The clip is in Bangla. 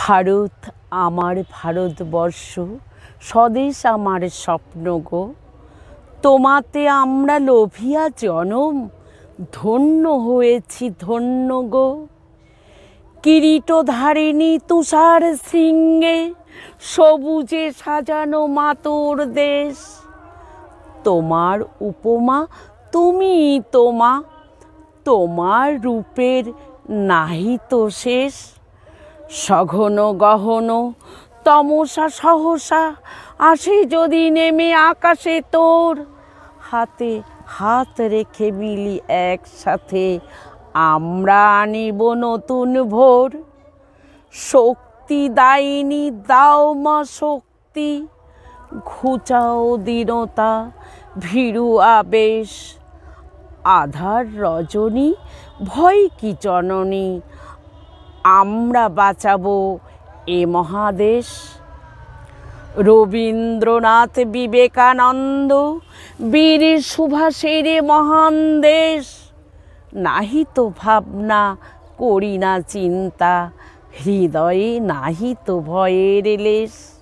ভারত আমার ভারতবর্ষ স্বদেশ আমার স্বপ্ন গো তোমাতে আমরা লোভিয়া জনম ধন্য হয়েছি ধন্য গো ধারিণী তুষার সিংহে সবুজে সাজানো মাতোর দেশ তোমার উপমা তুমি তোমা তোমার রূপের নাহি তো শেষ সঘন গহন তমসা সহসা আসে যদি নেমে আকাশে তোর হাতে হাত রেখে মিলি একসাথে আমরা আনিব নতুন ভোর শক্তি দায়িনী দাও মা শক্তি ঘুচাও দীনতা ভীরু আবেশ আধার রজনী ভয় কি জননী আমরা বাঁচাব এ মহাদেশ রবীন্দ্রনাথ বিবেকানন্দ বীর সুভাষের মহান দেশ নাহি তো ভাবনা করি না চিন্তা হৃদয়ে নাহি তো ভয়ের লেশ